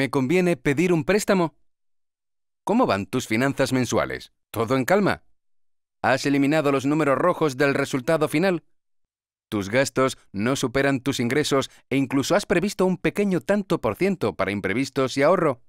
¿Me conviene pedir un préstamo? ¿Cómo van tus finanzas mensuales? ¿Todo en calma? ¿Has eliminado los números rojos del resultado final? Tus gastos no superan tus ingresos e incluso has previsto un pequeño tanto por ciento para imprevistos y ahorro.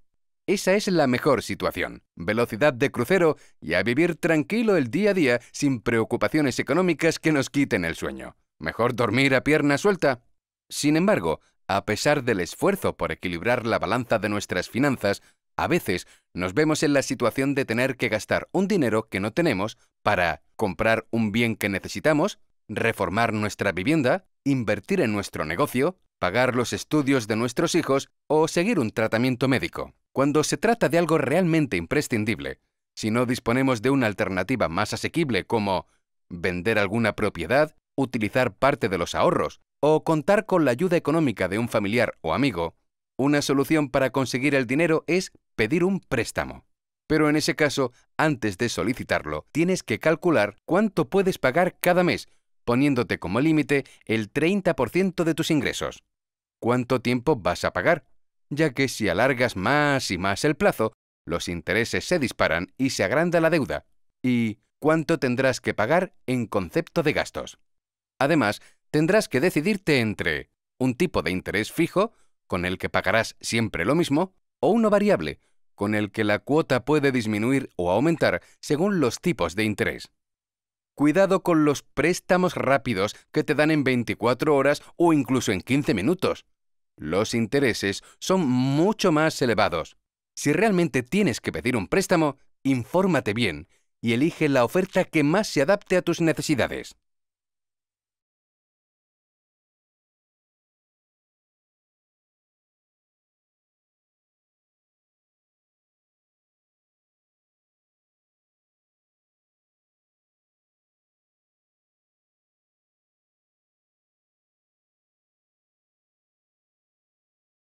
Esa es la mejor situación. Velocidad de crucero y a vivir tranquilo el día a día sin preocupaciones económicas que nos quiten el sueño. Mejor dormir a pierna suelta. Sin embargo, a pesar del esfuerzo por equilibrar la balanza de nuestras finanzas, a veces nos vemos en la situación de tener que gastar un dinero que no tenemos para comprar un bien que necesitamos, reformar nuestra vivienda, invertir en nuestro negocio, pagar los estudios de nuestros hijos o seguir un tratamiento médico. Cuando se trata de algo realmente imprescindible, si no disponemos de una alternativa más asequible como vender alguna propiedad, utilizar parte de los ahorros o contar con la ayuda económica de un familiar o amigo, una solución para conseguir el dinero es pedir un préstamo. Pero en ese caso, antes de solicitarlo, tienes que calcular cuánto puedes pagar cada mes, poniéndote como límite el 30% de tus ingresos. ¿Cuánto tiempo vas a pagar? Ya que si alargas más y más el plazo, los intereses se disparan y se agranda la deuda. ¿Y cuánto tendrás que pagar en concepto de gastos? Además, tendrás que decidirte entre un tipo de interés fijo, con el que pagarás siempre lo mismo, o uno variable, con el que la cuota puede disminuir o aumentar según los tipos de interés. Cuidado con los préstamos rápidos que te dan en 24 horas o incluso en 15 minutos. Los intereses son mucho más elevados. Si realmente tienes que pedir un préstamo, infórmate bien y elige la oferta que más se adapte a tus necesidades.